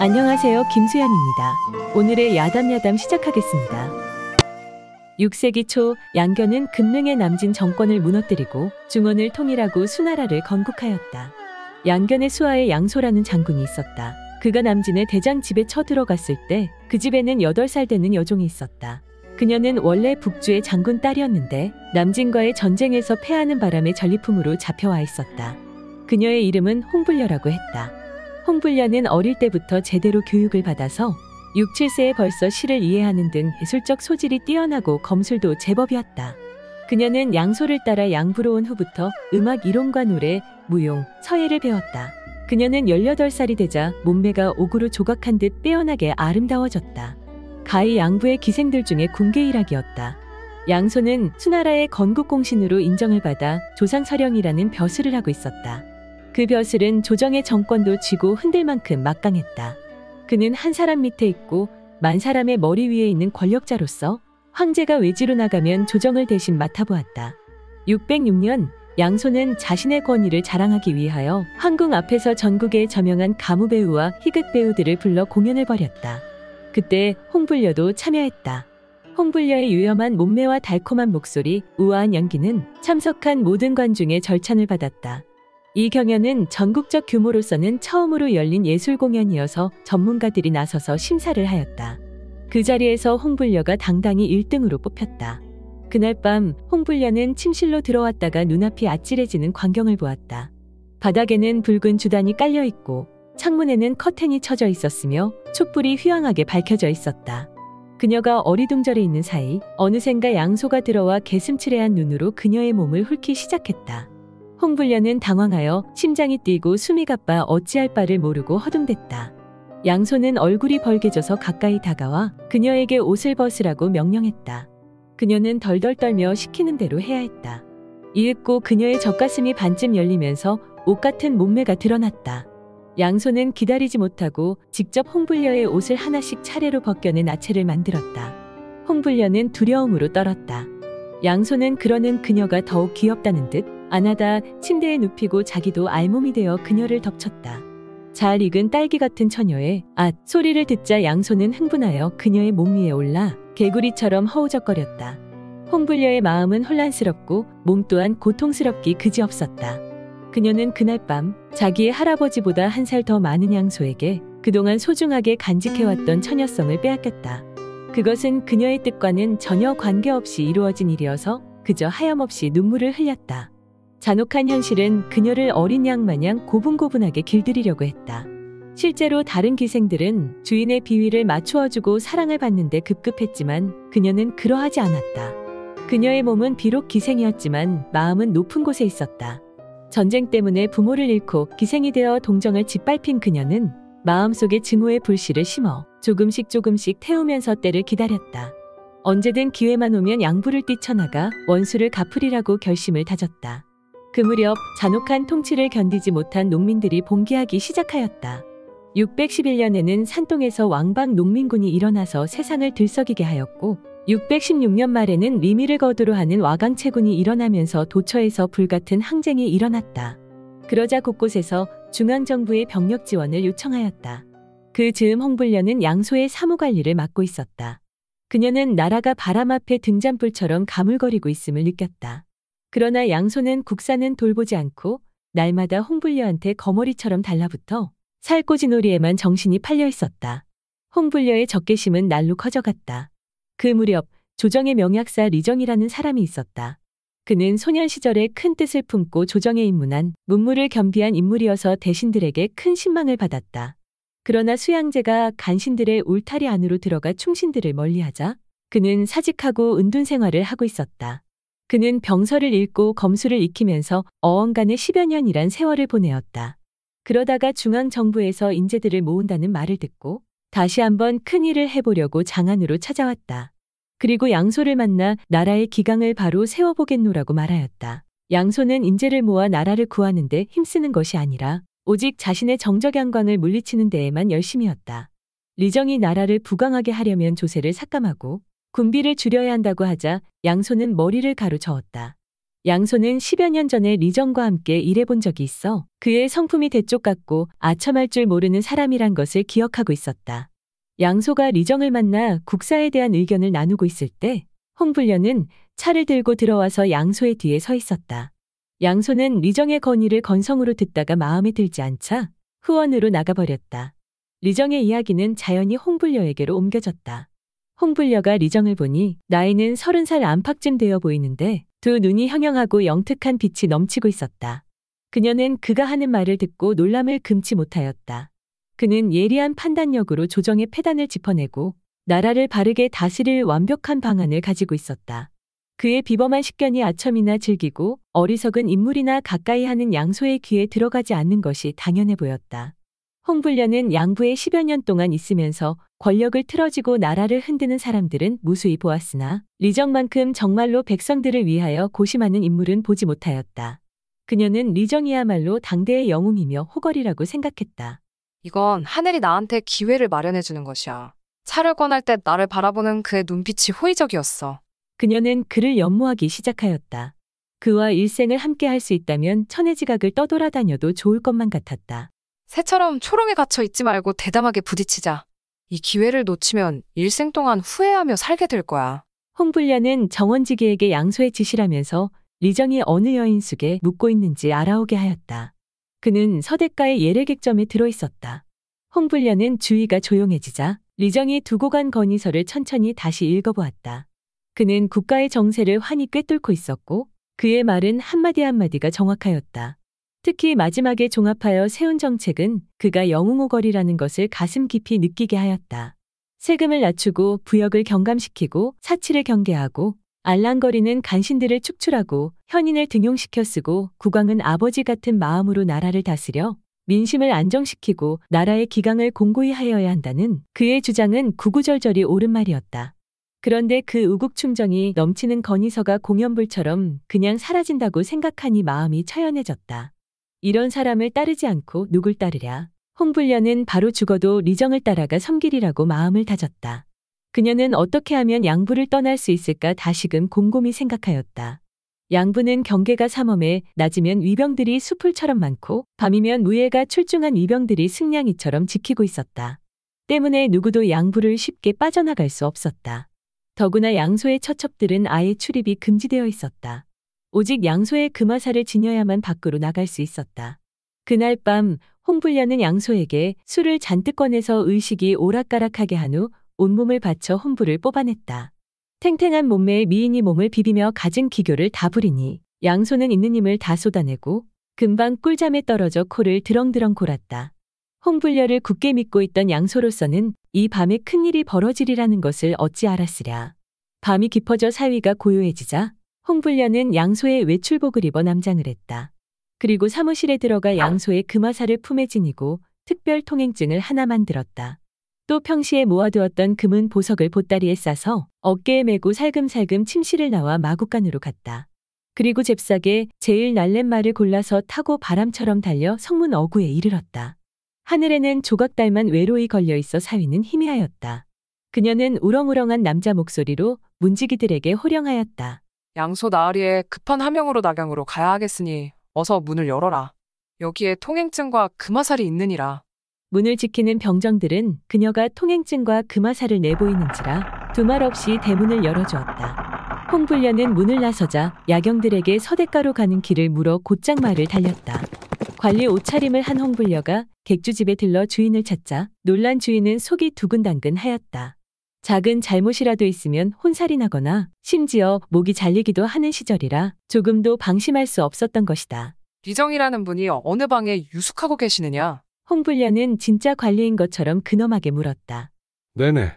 안녕하세요. 김수연입니다. 오늘의 야담야담 시작하겠습니다. 6세기 초 양견은 금릉의 남진 정권을 무너뜨리고 중원을 통일하고 수나라를 건국하였다. 양견의 수하에 양소라는 장군이 있었다. 그가 남진의 대장 집에 쳐들어갔을 때 그 집에는 8살 되는 여종이 있었다. 그녀는 원래 북주의 장군 딸이었는데 남진과의 전쟁에서 패하는 바람에 전리품으로 잡혀와 있었다. 그녀의 이름은 홍불녀라고 했다. 홍불려는 어릴 때부터 제대로 교육을 받아서 6, 7세에 벌써 시를 이해하는 등 예술적 소질이 뛰어나고 검술도 제법이었다. 그녀는 양소를 따라 양부로 온 후부터 음악 이론과 노래, 무용, 서예를 배웠다. 그녀는 18살이 되자 몸매가 옥으로 조각한 듯 빼어나게 아름다워졌다. 가히 양부의 기생들 중에 궁계일학이었다 양소는 수나라의 건국공신으로 인정을 받아 조상서령이라는 벼슬을 하고 있었다. 그 벼슬은 조정의 정권도 쥐고 흔들 만큼 막강했다. 그는 한 사람 밑에 있고 만 사람의 머리 위에 있는 권력자로서 황제가 외지로 나가면 조정을 대신 맡아보았다. 606년 양손은 자신의 권위를 자랑하기 위하여 황궁 앞에서 전국의 저명한 가무 배우와 희극 배우들을 불러 공연을 벌였다. 그때 홍불려도 참여했다. 홍불려의 유염한 몸매와 달콤한 목소리, 우아한 연기는 참석한 모든 관중의 절찬을 받았다. 이 경연은 전국적 규모로서는 처음으로 열린 예술 공연이어서 전문가들이 나서서 심사를 하였다. 그 자리에서 홍불녀가 당당히 1등으로 뽑혔다. 그날 밤 홍불녀는 침실로 들어왔다가 눈앞이 아찔해지는 광경을 보았다. 바닥에는 붉은 주단이 깔려 있고 창문에는 커튼이 쳐져 있었으며 촛불이 휘황하게 밝혀져 있었다. 그녀가 어리둥절해 있는 사이 어느샌가 양소가 들어와 개슴츠레한 눈으로 그녀의 몸을 훑기 시작했다. 홍불려는 당황하여 심장이 뛰고 숨이 가빠 어찌할 바를 모르고 허둥댔다. 양손은 얼굴이 벌개져서 가까이 다가와 그녀에게 옷을 벗으라고 명령했다. 그녀는 덜덜 떨며 시키는 대로 해야 했다. 이윽고 그녀의 젖가슴이 반쯤 열리면서 옷 같은 몸매가 드러났다. 양손은 기다리지 못하고 직접 홍불려의 옷을 하나씩 차례로 벗겨낸 아채를 만들었다. 홍불려는 두려움으로 떨었다. 양손은 그러는 그녀가 더욱 귀엽다는 듯 아나다 침대에 눕히고 자기도 알몸이 되어 그녀를 덮쳤다. 잘 익은 딸기 같은 처녀의 앗 소리를 듣자 양손은 흥분하여 그녀의 몸 위에 올라 개구리처럼 허우적거렸다. 홍불녀의 마음은 혼란스럽고 몸 또한 고통스럽기 그지없었다. 그녀는 그날 밤 자기의 할아버지보다 한 살 더 많은 양소에게 그동안 소중하게 간직해왔던 처녀성을 빼앗겼다. 그것은 그녀의 뜻과는 전혀 관계없이 이루어진 일이어서 그저 하염없이 눈물을 흘렸다. 잔혹한 현실은 그녀를 어린 양 마냥 고분고분하게 길들이려고 했다. 실제로 다른 기생들은 주인의 비위를 맞추어주고 사랑을 받는데 급급했지만 그녀는 그러하지 않았다. 그녀의 몸은 비록 기생이었지만 마음은 높은 곳에 있었다. 전쟁 때문에 부모를 잃고 기생이 되어 동정을 짓밟힌 그녀는 마음속에 증오의 불씨를 심어 조금씩 조금씩 태우면서 때를 기다렸다. 언제든 기회만 오면 양부를 뛰쳐나가 원수를 갚으리라고 결심을 다졌다. 그 무렵 잔혹한 통치를 견디지 못한 농민들이 봉기하기 시작하였다. 611년에는 산동에서 왕방 농민군이 일어나서 세상을 들썩이게 하였고 616년 말에는 리미를 거두로 하는 와강채군이 일어나면서 도처에서 불같은 항쟁이 일어났다. 그러자 곳곳에서 중앙정부의 병력 지원을 요청하였다. 그 즈음 홍불녀은 양소의 사무관리를 맡고 있었다. 그녀는 나라가 바람 앞에 등잔불처럼 가물거리고 있음을 느꼈다. 그러나 양손은 국산은 돌보지 않고 날마다 홍불녀한테 거머리처럼 달라붙어 살꼬지놀이에만 정신이 팔려 있었다. 홍불녀의 적개심은 날로 커져갔다. 그 무렵 조정의 명약사 리정이라는 사람이 있었다. 그는 소년 시절에 큰 뜻을 품고 조정에 입문한 문물을 겸비한 인물이어서 대신들에게 큰 신망을 받았다. 그러나 수양제가 간신들의 울타리 안으로 들어가 충신들을 멀리하자 그는 사직하고 은둔 생활을 하고 있었다. 그는 병서를 읽고 검술을 익히면서 어언간의 10여 년이란 세월을 보내었다. 그러다가 중앙정부에서 인재들을 모은다는 말을 듣고 다시 한번 큰 일을 해보려고 장안으로 찾아왔다. 그리고 양소를 만나 나라의 기강을 바로 세워보겠노라고 말하였다. 양소는 인재를 모아 나라를 구하는데 힘쓰는 것이 아니라 오직 자신의 정적 양광을 물리치는 데에만 열심이었다. 리정이 나라를 부강하게 하려면 조세를 삭감하고 군비를 줄여야 한다고 하자 양손은 머리를 가로저었다. 양손은 10여 년 전에 리정과 함께 일해본 적이 있어 그의 성품이 대쪽 같고 아첨할 줄 모르는 사람이란 것을 기억하고 있었다. 양소가 리정을 만나 국사에 대한 의견을 나누고 있을 때 홍불련은 차를 들고 들어와서 양소의 뒤에 서 있었다. 양소는 리정의 건의를 건성으로 듣다가 마음에 들지 않자 후원으로 나가버렸다. 리정의 이야기는 자연히 홍불려에게로 옮겨졌다. 홍불녀가 리정을 보니 나이는 서른 살 안팎쯤 되어 보이는데 두 눈이 형형하고 영특한 빛이 넘치고 있었다. 그녀는 그가 하는 말을 듣고 놀람을 금치 못하였다. 그는 예리한 판단력으로 조정의 패단을 짚어내고 나라를 바르게 다스릴 완벽한 방안을 가지고 있었다. 그의 비범한 식견이 아첨이나 즐기고 어리석은 인물이나 가까이 하는 양소의 귀에 들어가지 않는 것이 당연해 보였다. 홍불련은 양부에 10여 년 동안 있으면서 권력을 틀어지고 나라를 흔드는 사람들은 무수히 보았으나 리정만큼 정말로 백성들을 위하여 고심하는 인물은 보지 못하였다. 그녀는 리정이야말로 당대의 영웅이며 호걸이라고 생각했다. 이건 하늘이 나한테 기회를 마련해주는 것이야. 차를 꺼낼 때 나를 바라보는 그의 눈빛이 호의적이었어. 그녀는 그를 연모하기 시작하였다. 그와 일생을 함께 할 수 있다면 천혜지각을 떠돌아다녀도 좋을 것만 같았다. 새처럼 초롱에 갇혀 있지 말고 대담하게 부딪히자. 이 기회를 놓치면 일생 동안 후회하며 살게 될 거야. 홍불려는 정원지기에게 양소의 짓이라면서 리정이 어느 여인숙에 묵고 있는지 알아오게 하였다. 그는 서대가의 예례객점에 들어있었다. 홍불려는 주위가 조용해지자 리정이 두고 간 건의서를 천천히 다시 읽어보았다. 그는 국가의 정세를 환히 꿰뚫고 있었고 그의 말은 한마디 한마디가 정확하였다. 특히 마지막에 종합하여 세운 정책은 그가 영웅오걸이라는 것을 가슴 깊이 느끼게 하였다. 세금을 낮추고 부역을 경감시키고 사치를 경계하고 알랑거리는 간신들을 축출하고 현인을 등용시켜 쓰고 국왕은 아버지 같은 마음으로 나라를 다스려 민심을 안정시키고 나라의 기강을 공고히 하여야 한다는 그의 주장은 구구절절이 옳은 말이었다. 그런데 그 우국충정이 넘치는 건의서가 공연불처럼 그냥 사라진다고 생각하니 마음이 처연해졌다. 이런 사람을 따르지 않고 누굴 따르랴. 홍불련은 바로 죽어도 리정을 따라가 섬길이라고 마음을 다졌다. 그녀는 어떻게 하면 양부를 떠날 수 있을까 다시금 곰곰이 생각하였다. 양부는 경계가 삼엄해 낮이면 위병들이 수풀처럼 많고 밤이면 무예가 출중한 위병들이 승냥이처럼 지키고 있었다. 때문에 누구도 양부를 쉽게 빠져나갈 수 없었다. 더구나 양소의 처첩들은 아예 출입이 금지되어 있었다. 오직 양소의 금화살을 지녀야만 밖으로 나갈 수 있었다. 그날 밤홍불녀는 양소에게 술을 잔뜩 꺼내서 의식이 오락가락하게 한 후 온몸을 바쳐 홍불을 뽑아냈다. 탱탱한 몸매의 미인이 몸을 비비며 가진 기교를 다 부리니 양소는 있는 힘을 다 쏟아내고 금방 꿀잠에 떨어져 코를 드렁드렁 골았다. 홍불녀를 굳게 믿고 있던 양소로서는 이 밤에 큰일이 벌어지리라는 것을 어찌 알았으랴. 밤이 깊어져 사위가 고요해지자 홍불려는 양소의 외출복을 입어 남장을 했다. 그리고 사무실에 들어가 양소의 금화사를 품에 지니고 특별 통행증을 하나 만들었다. 또 평시에 모아두었던 금은 보석을 보따리에 싸서 어깨에 메고 살금살금 침실을 나와 마구간으로 갔다. 그리고 잽싸게 제일 날랜말을 골라서 타고 바람처럼 달려 성문 어구에 이르렀다. 하늘에는 조각달만 외로이 걸려 있어 사위는 희미하였다. 그녀는 우렁우렁한 남자 목소리로 문지기들에게 호령하였다. 양소 나으리에 급한 하명으로 낙양으로 가야 하겠으니 어서 문을 열어라. 여기에 통행증과 금화살이 있느니라. 문을 지키는 병정들은 그녀가 통행증과 금화살을 내보이는지라 두 말 없이 대문을 열어주었다. 홍불련은 문을 나서자 야경들에게 서대가로 가는 길을 물어 곧장 말을 달렸다. 관리 옷차림을 한홍불려가 객주집에 들러 주인을 찾자 놀란 주인은 속이 두근당근 하였다. 작은 잘못이라도 있으면 혼살이 나거나 심지어 목이 잘리기도 하는 시절이라 조금도 방심할 수 없었던 것이다. 리정이라는 분이 어느 방에 유숙하고 계시느냐? 홍불려은 진짜 관리인 것처럼 근엄하게 물었다. 네네.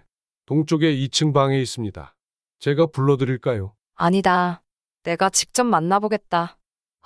동쪽에 2층 방에 있습니다. 제가 불러드릴까요? 아니다. 내가 직접 만나보겠다.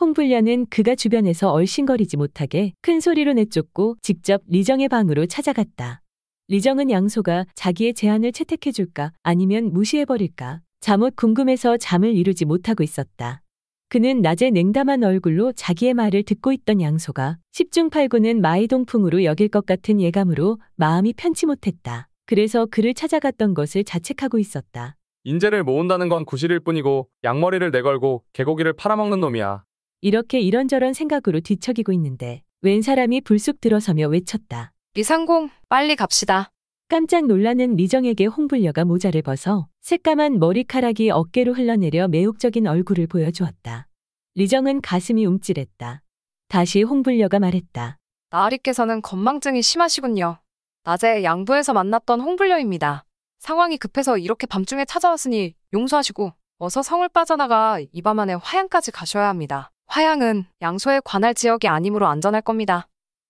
홍불려은 그가 주변에서 얼씬거리지 못하게 큰 소리로 내쫓고 직접 리정의 방으로 찾아갔다. 리정은 양소가 자기의 제안을 채택해줄까 아니면 무시해버릴까 잠옷 궁금해서 잠을 이루지 못하고 있었다. 그는 낮에 냉담한 얼굴로 자기의 말을 듣고 있던 양소가 십중팔구는 마이동풍으로 여길 것 같은 예감으로 마음이 편치 못했다. 그래서 그를 찾아갔던 것을 자책하고 있었다. 인재를 모은다는 건 구실일 뿐이고 양머리를 내걸고 개고기를 팔아먹는 놈이야. 이렇게 이런저런 생각으로 뒤척이고 있는데 웬 사람이 불쑥 들어서며 외쳤다. 리상공, 빨리 갑시다. 깜짝 놀라는 리정에게 홍불녀가 모자를 벗어 새까만 머리카락이 어깨로 흘러내려 매혹적인 얼굴을 보여주었다. 리정은 가슴이 움찔했다. 다시 홍불녀가 말했다. 나으리께서는 건망증이 심하시군요. 낮에 양부에서 만났던 홍불녀입니다. 상황이 급해서 이렇게 밤중에 찾아왔으니 용서하시고 어서 성을 빠져나가 이 밤 안에 화양까지 가셔야 합니다. 화양은 양소에 관할 지역이 아니므로 안전할 겁니다.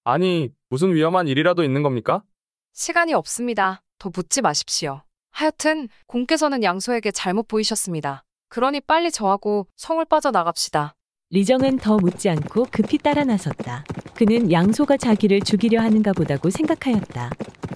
아니, 무슨 위험한 일이라도 있는 겁니까? 시간이 없습니다. 더 묻지 마십시오. 하여튼 공께서는 양소에게 잘못 보이셨습니다. 그러니 빨리 저하고 성을 빠져나갑시다. 리정은 더 묻지 않고 급히 따라 나섰다. 그는 양소가 자기를 죽이려 하는가 보다고 생각하였다.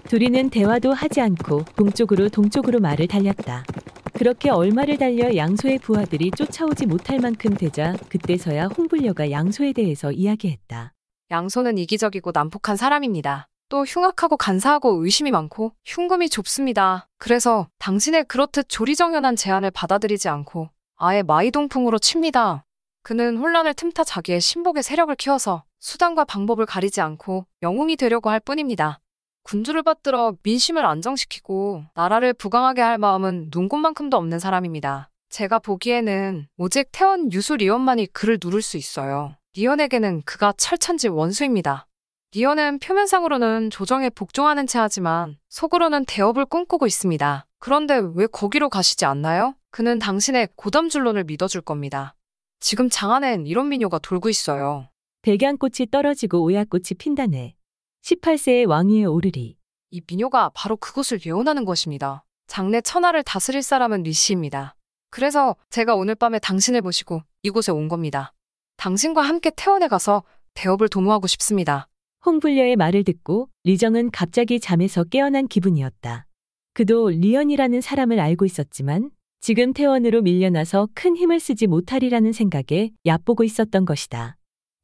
둘이는 대화도 하지 않고 동쪽으로 동쪽으로 말을 달렸다. 그렇게 얼마를 달려 양소의 부하들이 쫓아오지 못할 만큼 되자 그때서야 홍불녀가 양소에 대해서 이야기했다. 양손은 이기적이고 난폭한 사람입니다. 또 흉악하고 간사하고 의심이 많고 흉금이 좁습니다. 그래서 당신의 그렇듯 조리정연한 제안을 받아들이지 않고 아예 마이동풍으로 칩니다. 그는 혼란을 틈타 자기의 신복의 세력을 키워서 수단과 방법을 가리지 않고 영웅이 되려고 할 뿐입니다. 군주를 받들어 민심을 안정시키고 나라를 부강하게 할 마음은 눈곱만큼도 없는 사람입니다. 제가 보기에는 오직 태원 유술 위원만이 그를 누를 수 있어요. 리언에게는 그가 철천지 원수입니다. 리언은 표면상으로는 조정에 복종하는 채 하지만 속으로는 대업을 꿈꾸고 있습니다. 그런데 왜 거기로 가시지 않나요? 그는 당신의 고담줄론을 믿어줄 겁니다. 지금 장안엔 이런 미녀가 돌고 있어요. 백양꽃이 떨어지고 오약꽃이 핀다네. 18세의 왕위에 오르리. 이 미녀가 바로 그곳을 예언하는 것입니다. 장래 천하를 다스릴 사람은 리시입니다 그래서 제가 오늘 밤에 당신을 모시고 이곳에 온 겁니다. 당신과 함께 태원에 가서 대업을 도모하고 싶습니다. 홍불려의 말을 듣고 리정은 갑자기 잠에서 깨어난 기분이었다. 그도 리언이라는 사람을 알고 있었지만 지금 태원으로 밀려나서 큰 힘을 쓰지 못하리라는 생각에 얕보고 있었던 것이다.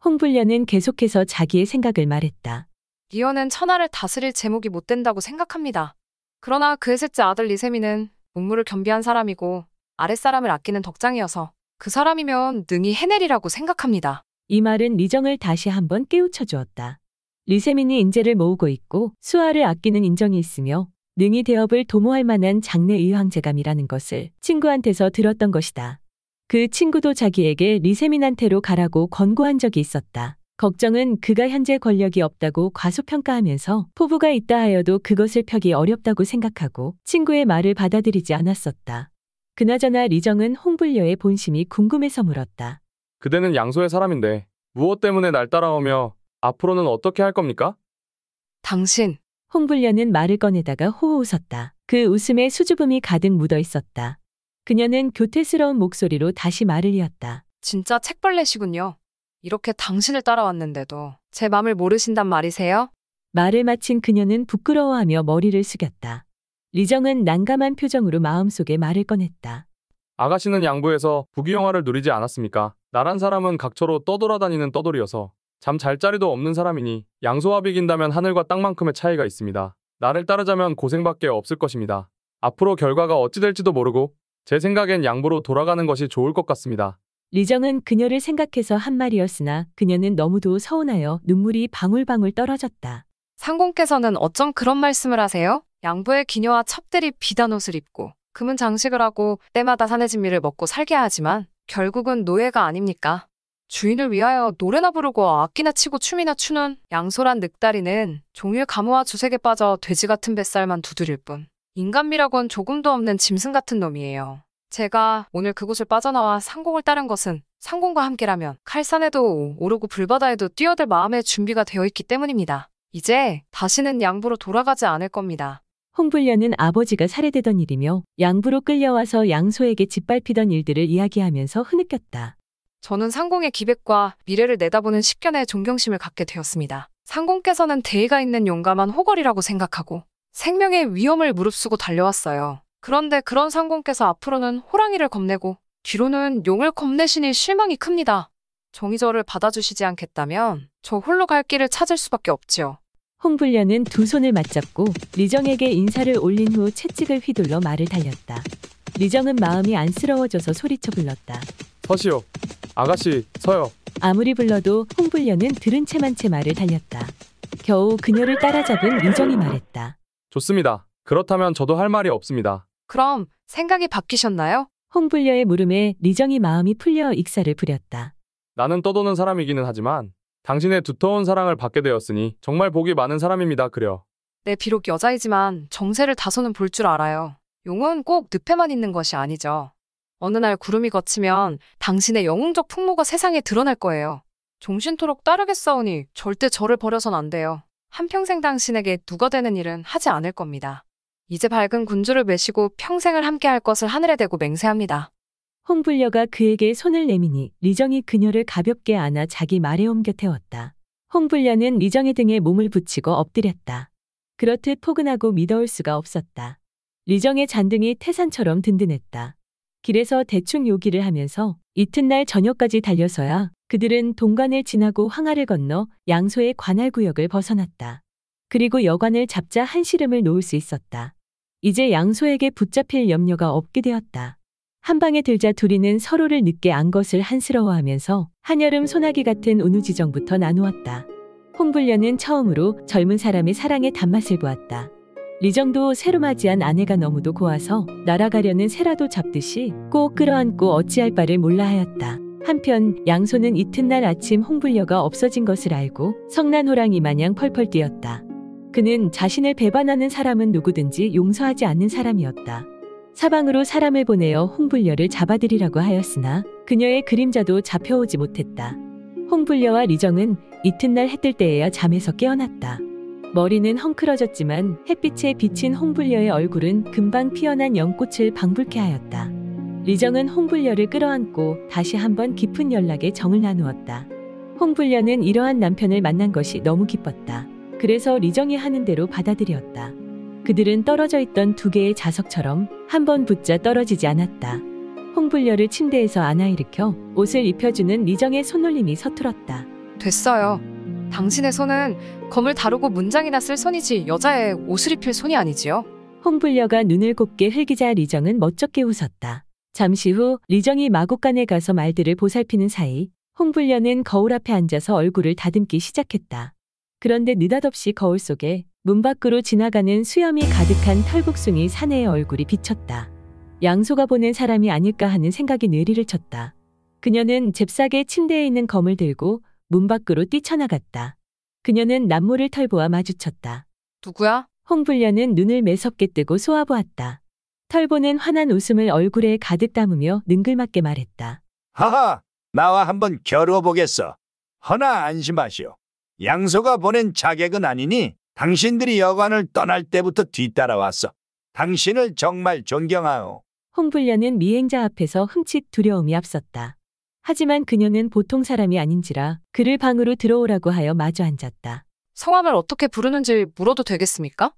홍불려는 계속해서 자기의 생각을 말했다. 리언은 천하를 다스릴 제목이 못 된다고 생각합니다. 그러나 그의 셋째 아들 리세미는 문무를 겸비한 사람이고 아랫사람을 아끼는 덕장이어서 그 사람이면 능히 해내리라고 생각합니다. 이 말은 리정을 다시 한번 깨우쳐 주었다. 리세민이 인재를 모으고 있고 수아를 아끼는 인정이 있으며 능히 대업을 도모할 만한 장래 의황제감이라는 것을 친구한테서 들었던 것이다. 그 친구도 자기에게 리세민한테로 가라고 권고한 적이 있었다. 걱정은 그가 현재 권력이 없다고 과소평가하면서 포부가 있다 하여도 그것을 펴기 어렵다고 생각하고 친구의 말을 받아들이지 않았었다. 그나저나 리정은 홍불녀의 본심이 궁금해서 물었다. 그대는 양소의 사람인데 무엇 때문에 날 따라오며 앞으로는 어떻게 할 겁니까? 당신, 홍불녀는 말을 꺼내다가 호호 웃었다. 그 웃음에 수줍음이 가득 묻어 있었다. 그녀는 교태스러운 목소리로 다시 말을 이었다. 진짜 책벌레시군요. 이렇게 당신을 따라왔는데도 제 맘을 모르신단 말이세요? 말을 마친 그녀는 부끄러워하며 머리를 숙였다. 리정은 난감한 표정으로 마음속에 말을 꺼냈다. 아가씨는 양부에서 부귀영화를 누리지 않았습니까? 나란 사람은 각처로 떠돌아다니는 떠돌이어서 잠 잘 자리도 없는 사람이니 양소와비 긴다면 하늘과 땅만큼의 차이가 있습니다. 나를 따르자면 고생밖에 없을 것입니다. 앞으로 결과가 어찌 될지도 모르고 제 생각엔 양부로 돌아가는 것이 좋을 것 같습니다. 리정은 그녀를 생각해서 한 말이었으나 그녀는 너무도 서운하여 눈물이 방울방울 떨어졌다. 상공께서는 어쩜 그런 말씀을 하세요? 양부의 기녀와 첩들이 비단 옷을 입고 금은 장식을 하고 때마다 산의 진미를 먹고 살게 하지만 결국은 노예가 아닙니까? 주인을 위하여 노래나 부르고 악기나 치고 춤이나 추는 양소란 늑다리는 종일 가무와 주색에 빠져 돼지 같은 뱃살만 두드릴 뿐 인간미라곤 조금도 없는 짐승 같은 놈이에요. 제가 오늘 그곳을 빠져나와 상공을 따른 것은 상공과 함께라면 칼산에도 오르고 불바다에도 뛰어들 마음의 준비가 되어 있기 때문입니다. 이제 다시는 양부로 돌아가지 않을 겁니다. 홍불련은 아버지가 살해되던 일이며 양부로 끌려와서 양소에게 짓밟히던 일들을 이야기하면서 흐느꼈다. 저는 상공의 기백과 미래를 내다보는 식견에 존경심을 갖게 되었습니다. 상공께서는 대의가 있는 용감한 호걸이라고 생각하고 생명의 위험을 무릅쓰고 달려왔어요. 그런데 그런 상공께서 앞으로는 호랑이를 겁내고 뒤로는 용을 겁내시니 실망이 큽니다. 정의저를 받아주시지 않겠다면 저 홀로 갈 길을 찾을 수밖에 없지요. 홍불려는 두 손을 맞잡고 리정에게 인사를 올린 후 채찍을 휘둘러 말을 달렸다. 리정은 마음이 안쓰러워져서 소리쳐 불렀다. 서시오, 아가씨, 서요. 아무리 불러도 홍불려는 들은 채만 채 말을 달렸다. 겨우 그녀를 따라잡은 리정이 말했다. 좋습니다. 그렇다면 저도 할 말이 없습니다. 그럼 생각이 바뀌셨나요? 홍불려의 물음에 리정이 마음이 풀려 익사를 부렸다. 나는 떠도는 사람이기는 하지만 당신의 두터운 사랑을 받게 되었으니 정말 복이 많은 사람입니다. 그려. 네, 비록 여자이지만 정세를 다소는 볼 줄 알아요. 용은 꼭 늪에만 있는 것이 아니죠. 어느 날 구름이 걷히면 당신의 영웅적 풍모가 세상에 드러날 거예요. 종신토록 따르겠사오니 절대 저를 버려선 안 돼요. 한평생 당신에게 누가 되는 일은 하지 않을 겁니다. 이제 밝은 군주를 메시고 평생을 함께 할 것을 하늘에 대고 맹세합니다. 홍불녀가 그에게 손을 내미니 리정이 그녀를 가볍게 안아 자기 말에 옮겨 태웠다. 홍불녀는 리정의 등에 몸을 붙이고 엎드렸다. 그렇듯 포근하고 믿어올 수가 없었다. 리정의 잔등이 태산처럼 든든했다. 길에서 대충 요기를 하면서 이튿날 저녁까지 달려서야 그들은 동간을 지나고 황하를 건너 양소의 관할 구역을 벗어났다. 그리고 여관을 잡자 한시름을 놓을 수 있었다. 이제 양소에게 붙잡힐 염려가 없게 되었다. 한 방에 들자 둘이는 서로를 늦게 안 것을 한스러워하면서 한여름 소나기 같은 운우지정부터 나누었다. 홍불련은 처음으로 젊은 사람의 사랑의 단맛을 보았다. 리정도 새로 맞이한 아내가 너무도 고와서 날아가려는 새라도 잡듯이 꼭 끌어안고 어찌할 바를 몰라 하였다. 한편 양손은 이튿날 아침 홍불려가 없어진 것을 알고 성난 호랑이 마냥 펄펄 뛰었다. 그는 자신을 배반하는 사람은 누구든지 용서하지 않는 사람이었다. 사방으로 사람을 보내어 홍불녀를 잡아들이라고 하였으나 그녀의 그림자도 잡혀오지 못했다. 홍불녀와 리정은 이튿날 해 뜰 때에야 잠에서 깨어났다. 머리는 헝클어졌지만 햇빛에 비친 홍불녀의 얼굴은 금방 피어난 연꽃을 방불케 하였다. 리정은 홍불녀를 끌어안고 다시 한번 깊은 연락에 정을 나누었다. 홍불녀는 이러한 남편을 만난 것이 너무 기뻤다. 그래서 리정이 하는 대로 받아들였다. 그들은 떨어져 있던 두 개의 자석처럼 한 번 붙자 떨어지지 않았다. 홍불녀를 침대에서 안아일으켜 옷을 입혀주는 리정의 손놀림이 서툴었다. 됐어요. 당신의 손은 검을 다루고 문장이나 쓸 손이지 여자의 옷을 입힐 손이 아니지요. 홍불녀가 눈을 곱게 흘기자 리정은 멋쩍게 웃었다. 잠시 후 리정이 마곡간에 가서 말들을 보살피는 사이 홍불녀는 거울 앞에 앉아서 얼굴을 다듬기 시작했다. 그런데 느닷없이 거울 속에 문 밖으로 지나가는 수염이 가득한 털복숭이 사내의 얼굴이 비쳤다. 양소가 보낸 사람이 아닐까 하는 생각이 느리를 쳤다. 그녀는 잽싸게 침대에 있는 검을 들고 문 밖으로 뛰쳐나갔다. 그녀는 남모를 털보와 마주쳤다. 누구야? 홍불려는 눈을 매섭게 뜨고 쏘아보았다. 털보는 환한 웃음을 얼굴에 가득 담으며 능글맞게 말했다. 하하, 나와 한번 겨루어 보겠어. 허나 안심하시오. 양소가 보낸 자객은 아니니 당신들이 여관을 떠날 때부터 뒤따라왔어. 당신을 정말 존경하오. 홍불려는 미행자 앞에서 흠칫 두려움이 앞섰다. 하지만 그녀는 보통 사람이 아닌지라 그를 방으로 들어오라고 하여 마주 앉았다. 성함을 어떻게 부르는지 물어도 되겠습니까?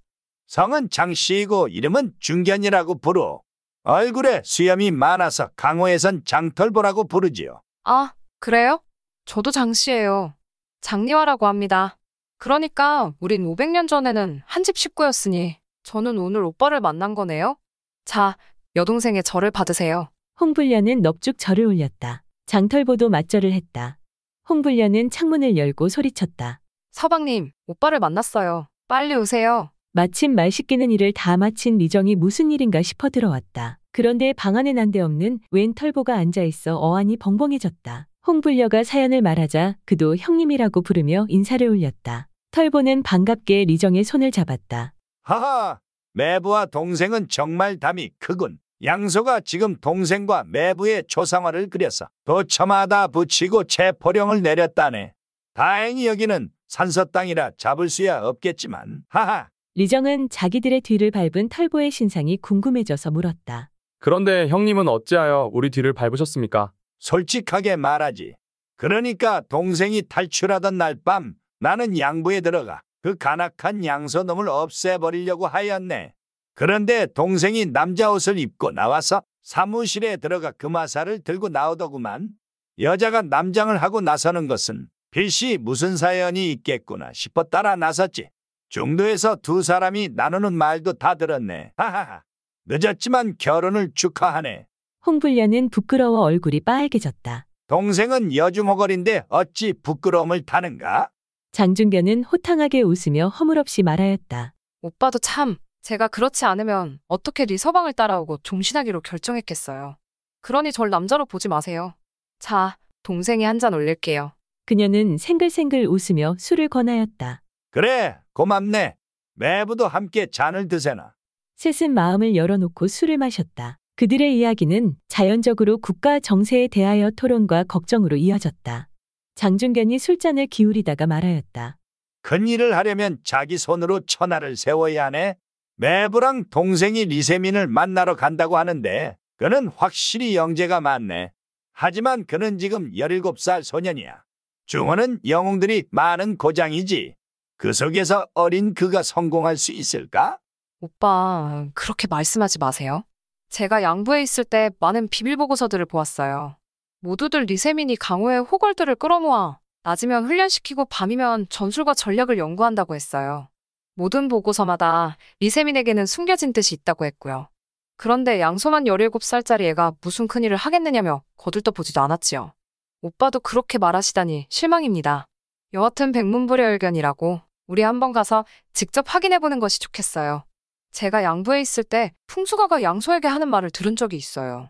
성은 장씨이고 이름은 중견이라고 부르오. 얼굴에 수염이 많아서 강호에선 장털보라고 부르지요. 아, 그래요? 저도 장씨예요. 장리화라고 합니다. 그러니까 우린 500년 전에는 한 집 식구였으니 저는 오늘 오빠를 만난 거네요. 자, 여동생의 절을 받으세요. 홍불려는 넙죽 절을 올렸다. 장털보도 맞절을 했다. 홍불려는 창문을 열고 소리쳤다. 서방님, 오빠를 만났어요. 빨리 오세요. 마침 말시키는 일을 다 마친 리정이 무슨 일인가 싶어 들어왔다. 그런데 방 안에 난데없는 웬 털보가 앉아있어 어안이 벙벙해졌다. 홍불녀가 사연을 말하자 그도 형님이라고 부르며 인사를 올렸다. 털보는 반갑게 리정의 손을 잡았다. 하하, 매부와 동생은 정말 담이 크군. 양소가 지금 동생과 매부의 초상화를 그려서 도첨하다 붙이고 체포령을 내렸다네. 다행히 여기는 산서 땅이라 잡을 수야 없겠지만 하하. 리정은 자기들의 뒤를 밟은 털보의 신상이 궁금해져서 물었다. 그런데 형님은 어찌하여 우리 뒤를 밟으셨습니까? 솔직하게 말하지. 그러니까 동생이 탈출하던 날 밤 나는 양부에 들어가 그 간악한 양서놈을 없애버리려고 하였네. 그런데 동생이 남자 옷을 입고 나와서 사무실에 들어가 금화사를 들고 나오더구만. 여자가 남장을 하고 나서는 것은 필시 무슨 사연이 있겠구나 싶어 따라 나섰지. 중도에서 두 사람이 나누는 말도 다 들었네. 하하하. 늦었지만 결혼을 축하하네. 홍불려는 부끄러워 얼굴이 빨개졌다. 동생은 여주먹거리인데 어찌 부끄러움을 타는가? 장중견은 호탕하게 웃으며 허물없이 말하였다. 오빠도 참 제가 그렇지 않으면 어떻게 리 네 서방을 따라오고 종신하기로 결정했겠어요. 그러니 절 남자로 보지 마세요. 자, 동생이 한 잔 올릴게요. 그녀는 생글생글 웃으며 술을 권하였다. 그래, 고맙네. 매부도 함께 잔을 드세나. 셋은 마음을 열어놓고 술을 마셨다. 그들의 이야기는 자연적으로 국가 정세에 대하여 토론과 걱정으로 이어졌다. 장중견이 술잔을 기울이다가 말하였다. 큰일을 하려면 자기 손으로 천하를 세워야 하네. 매부랑 동생이 리세민을 만나러 간다고 하는데 그는 확실히 영재가 많네. 하지만 그는 지금 17살 소년이야. 중원은 영웅들이 많은 고장이지. 그 속에서 어린 그가 성공할 수 있을까? 오빠, 그렇게 말씀하지 마세요. 제가 양부에 있을 때 많은 비밀보고서들을 보았어요. 모두들 리세민이 강호의 호걸들을 끌어모아 낮이면 훈련시키고 밤이면 전술과 전략을 연구한다고 했어요. 모든 보고서마다 리세민에게는 숨겨진 뜻이 있다고 했고요. 그런데 양소만 17살짜리 애가 무슨 큰일을 하겠느냐며 거들떠 보지도 않았지요. 오빠도 그렇게 말하시다니 실망입니다. 여하튼 백문불여 의견이라고 우리 한번 가서 직접 확인해보는 것이 좋겠어요. 제가 양부에 있을 때 풍수가가 양소에게 하는 말을 들은 적이 있어요.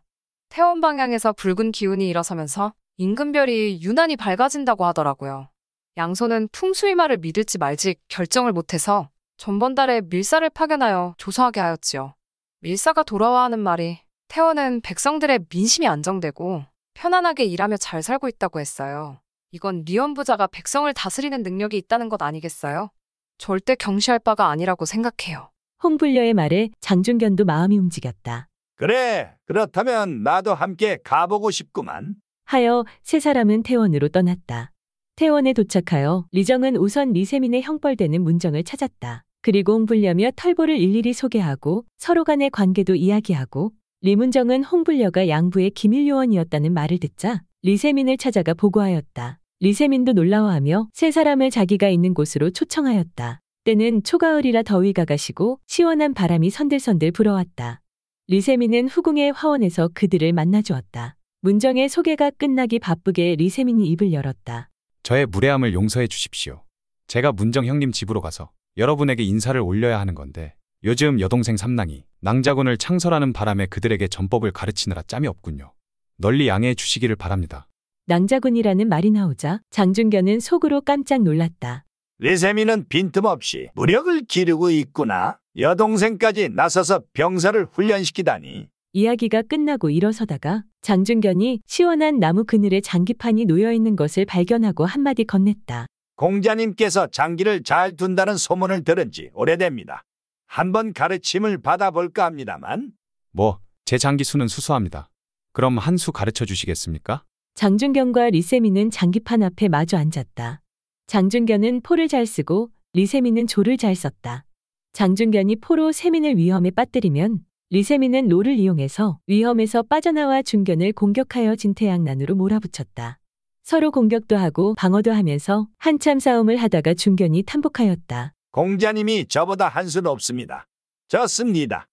태원 방향에서 붉은 기운이 일어서면서 임금별이 유난히 밝아진다고 하더라고요. 양소는 풍수의 말을 믿을지 말지 결정을 못해서 전번 달에 밀사를 파견하여 조사하게 하였지요. 밀사가 돌아와 하는 말이 태원은 백성들의 민심이 안정되고 편안하게 일하며 잘 살고 있다고 했어요. 이건 리언 부자가 백성을 다스리는 능력이 있다는 것 아니겠어요? 절대 경시할 바가 아니라고 생각해요. 홍불려의 말에 장준견도 마음이 움직였다. 그래, 그렇다면 나도 함께 가보고 싶구만. 하여 세 사람은 태원으로 떠났다. 태원에 도착하여 리정은 우선 리세민의 형벌되는 문정을 찾았다. 그리고 홍불려며 털보를 일일이 소개하고 서로 간의 관계도 이야기하고 리문정은 홍불려가 양부의 기밀요원이었다는 말을 듣자 리세민을 찾아가 보고하였다. 리세민도 놀라워하며 세 사람을 자기가 있는 곳으로 초청하였다. 때는 초가을이라 더위가 가시고 시원한 바람이 선들선들 불어왔다. 리세민은 후궁의 화원에서 그들을 만나 주었다. 문정의 소개가 끝나기 바쁘게 리세민이 입을 열었다. 저의 무례함을 용서해 주십시오. 제가 문정 형님 집으로 가서 여러분에게 인사를 올려야 하는 건데 요즘 여동생 삼랑이 낭자군을 창설하는 바람에 그들에게 전법을 가르치느라 짬이 없군요. 널리 양해해 주시기를 바랍니다. 낭자군이라는 말이 나오자 장준견은 속으로 깜짝 놀랐다. 리세미는 빈틈없이 무력을 기르고 있구나. 여동생까지 나서서 병사를 훈련시키다니. 이야기가 끝나고 일어서다가 장준견이 시원한 나무 그늘에 장기판이 놓여 있는 것을 발견하고 한마디 건넸다. 공자님께서 장기를 잘 둔다는 소문을 들은 지 오래됩니다. 한번 가르침을 받아볼까 합니다만 뭐, 제 장기 수는 수수합니다. 그럼 한 수 가르쳐 주시겠습니까? 장준경과 리세미는 장기판 앞에 마주 앉았다. 장준견은 포를 잘 쓰고 리세민은 조를 잘 썼다. 장준견이 포로 세민을 위험에 빠뜨리면 리세민은 로를 이용해서 위험에서 빠져나와 준견을 공격하여 진태양난으로 몰아붙였다. 서로 공격도 하고 방어도 하면서 한참 싸움을 하다가 준견이 탄복하였다. 공자님이 저보다 한수 높습니다. 졌습니다.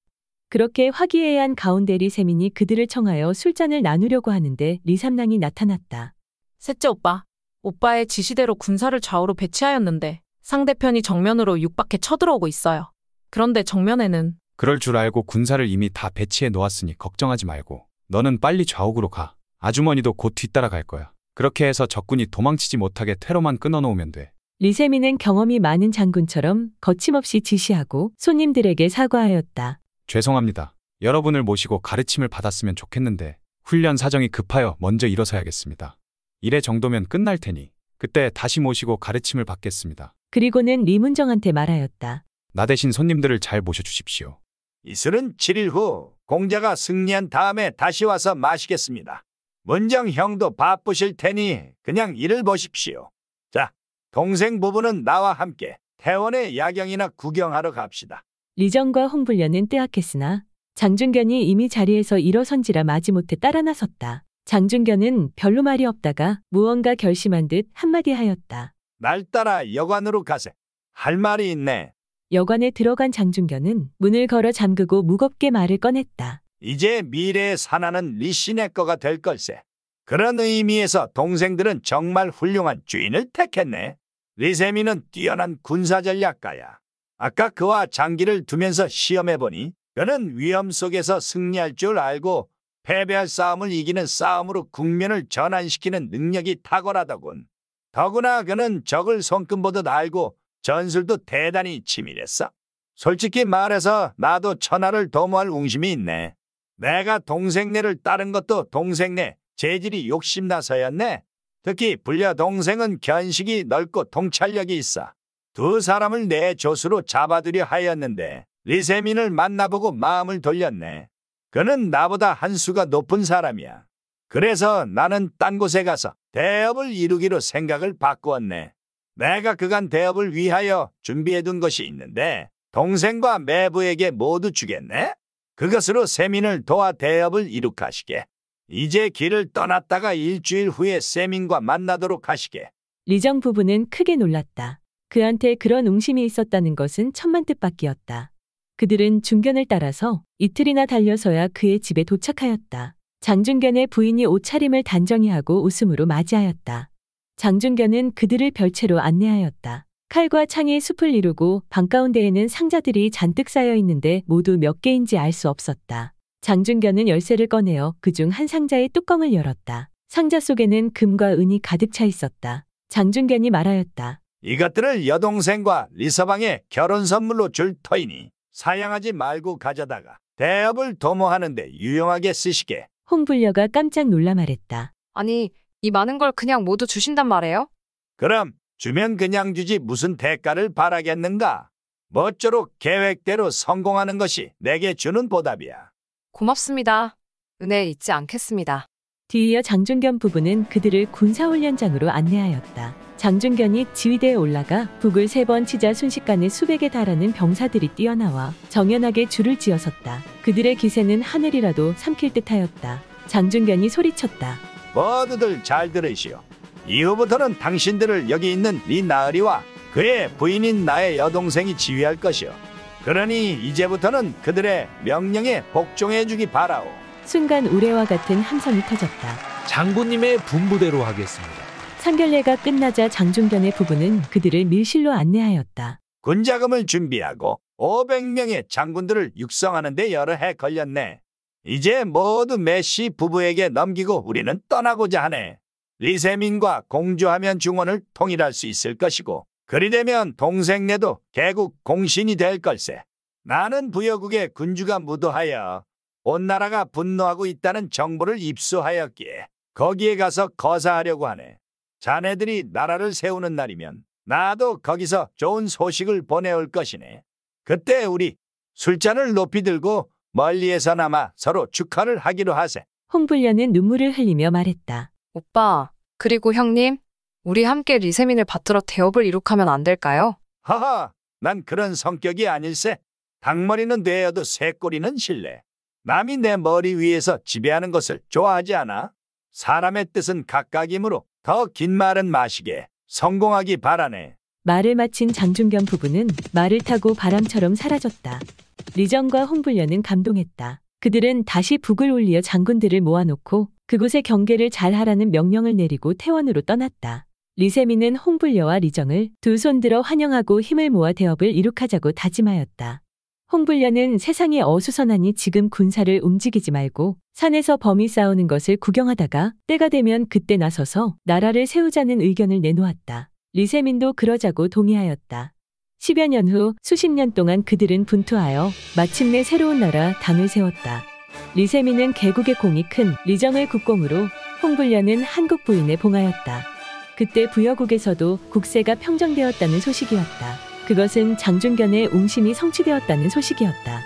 그렇게 화기애애한 가운데 리세민이 그들을 청하여 술잔을 나누려고 하는데 리삼랑이 나타났다. 셋째 오빠, 오빠의 지시대로 군사를 좌우로 배치하였는데 상대편이 정면으로 육박해 쳐들어오고 있어요. 그런데 정면에는 그럴 줄 알고 군사를 이미 다 배치해 놓았으니 걱정하지 말고 너는 빨리 좌우으로 가. 아주머니도 곧 뒤따라갈 거야. 그렇게 해서 적군이 도망치지 못하게 퇴로만 끊어놓으면 돼. 리세미는 경험이 많은 장군처럼 거침없이 지시하고 손님들에게 사과하였다. 죄송합니다. 여러분을 모시고 가르침을 받았으면 좋겠는데 훈련 사정이 급하여 먼저 일어서야겠습니다. 이래 정도면 끝날 테니 그때 다시 모시고 가르침을 받겠습니다. 그리고는 리문정한테 말하였다. 나 대신 손님들을 잘 모셔주십시오. 이슬은 7일 후 공자가 승리한 다음에 다시 와서 마시겠습니다. 문정 형도 바쁘실 테니 그냥 일을 보십시오. 자, 동생 부부는 나와 함께 태원의 야경이나 구경하러 갑시다. 리정과 홍불려은 뜨악했으나 장준견이 이미 자리에서 일어선지라 마지못해 따라 나섰다. 장준견은 별로 말이 없다가 무언가 결심한 듯 한마디 하였다. 날 따라 여관으로 가세. 할 말이 있네. 여관에 들어간 장준견은 문을 걸어 잠그고 무겁게 말을 꺼냈다. 이제 미래의 사나는 리신의 거가 될 걸세. 그런 의미에서 동생들은 정말 훌륭한 주인을 택했네. 리세미는 뛰어난 군사 전략가야. 아까 그와 장기를 두면서 시험해보니 그는 위험 속에서 승리할 줄 알고 패배할 싸움을 이기는 싸움으로 국면을 전환시키는 능력이 탁월하더군. 더구나 그는 적을 손금보듯 알고 전술도 대단히 치밀했어. 솔직히 말해서 나도 천하를 도모할 웅심이 있네. 내가 동생네를 따른 것도 동생네 재질이 욕심나서였네. 특히 불려 동생은 견식이 넓고 통찰력이 있어. 두 사람을 내 조수로 잡아들여 하였는데 리세민을 만나보고 마음을 돌렸네. 그는 나보다 한 수가 높은 사람이야. 그래서 나는 딴 곳에 가서 대업을 이루기로 생각을 바꾸었네. 내가 그간 대업을 위하여 준비해둔 것이 있는데 동생과 매부에게 모두 주겠네? 그것으로 세민을 도와 대업을 이룩하시게. 이제 길을 떠났다가 일주일 후에 세민과 만나도록 하시게. 리정 부부는 크게 놀랐다. 그한테 그런 웅심이 있었다는 것은 천만 뜻밖이었다. 그들은 중견을 따라서 이틀이나 달려서야 그의 집에 도착하였다. 장중견의 부인이 옷차림을 단정히 하고 웃음으로 맞이하였다. 장중견은 그들을 별채로 안내하였다. 칼과 창이 숲을 이루고 방가운데에는 상자들이 잔뜩 쌓여 있는데 모두 몇 개인지 알 수 없었다. 장중견은 열쇠를 꺼내어 그중 한 상자의 뚜껑을 열었다. 상자 속에는 금과 은이 가득 차 있었다. 장중견이 말하였다. 이것들을 여동생과 리서방의 결혼 선물로 줄 터이니 사양하지 말고 가져다가 대업을 도모하는데 유용하게 쓰시게. 홍불녀가 깜짝 놀라 말했다. 아니, 이 많은 걸 그냥 모두 주신단 말이에요? 그럼 주면 그냥 주지 무슨 대가를 바라겠는가? 멋쪼록 계획대로 성공하는 것이 내게 주는 보답이야. 고맙습니다. 은혜 잊지 않겠습니다. 뒤이어 장준겸 부부는 그들을 군사훈련장으로 안내하였다. 장중견이 지휘대에 올라가 북을 세 번 치자 순식간에 수백에 달하는 병사들이 뛰어나와 정연하게 줄을 지어섰다. 그들의 기세는 하늘이라도 삼킬 듯하였다. 장중견이 소리쳤다. 모두들 잘 들으시오. 이후부터는 당신들을 여기 있는 리나으리와 그의 부인인 나의 여동생이 지휘할 것이오. 그러니 이제부터는 그들의 명령에 복종해 주기 바라오. 순간 우레와 같은 함성이 터졌다. 장군님의 분부대로 하겠습니다. 상결례가 끝나자 장중견의 부부는 그들을 밀실로 안내하였다. 군자금을 준비하고 500명의 장군들을 육성하는 데 여러 해 걸렸네. 이제 모두 메시 부부에게 넘기고 우리는 떠나고자 하네. 리세민과 공주하면 중원을 통일할 수 있을 것이고 그리되면 동생네도 개국 공신이 될 걸세. 나는 부여국의 군주가 무도하여 온 나라가 분노하고 있다는 정보를 입수하였기에 거기에 가서 거사하려고 하네. 자네들이 나라를 세우는 날이면 나도 거기서 좋은 소식을 보내올 것이네. 그때 우리 술잔을 높이 들고 멀리에서나마 서로 축하를 하기로 하세. 홍불련는 눈물을 흘리며 말했다. 오빠, 그리고 형님, 우리 함께 리세민을 받들어 대업을 이룩하면 안 될까요? 하하, 난 그런 성격이 아닐세. 닭머리는 되어도 새꼬리는 실내. 남이 내 머리 위에서 지배하는 것을 좋아하지 않아. 사람의 뜻은 각각이므로 더긴 말은 마시게 성공하기 바라네. 말을 마친 장준경 부부는 말을 타고 바람처럼 사라졌다. 리정과 홍불려는 감동했다. 그들은 다시 북을 올리어 장군들을 모아놓고 그곳의 경계를 잘 하라는 명령을 내리고 태원으로 떠났다. 리세미는 홍불려와 리정을 두 손들어 환영하고 힘을 모아 대업을 이룩하자고 다짐하였다. 홍불련은세상에 어수선하니 지금 군사를 움직이지 말고 산에서 범이 싸우는 것을 구경하다가 때가 되면 그때 나서서 나라를 세우자는 의견을 내놓았다. 리세민도 그러자고 동의하였다. 10여 년 후 수십 년 동안 그들은 분투하여 마침내 새로운 나라 당을 세웠다. 리세민은 개국의 공이 큰 리정을 국공으로 홍불련은 한국 부인에 봉하였다. 그때 부여국에서도 국세가 평정되었다는 소식이었다. 그것은 장준견의 웅심이 성취되었다는 소식이었다.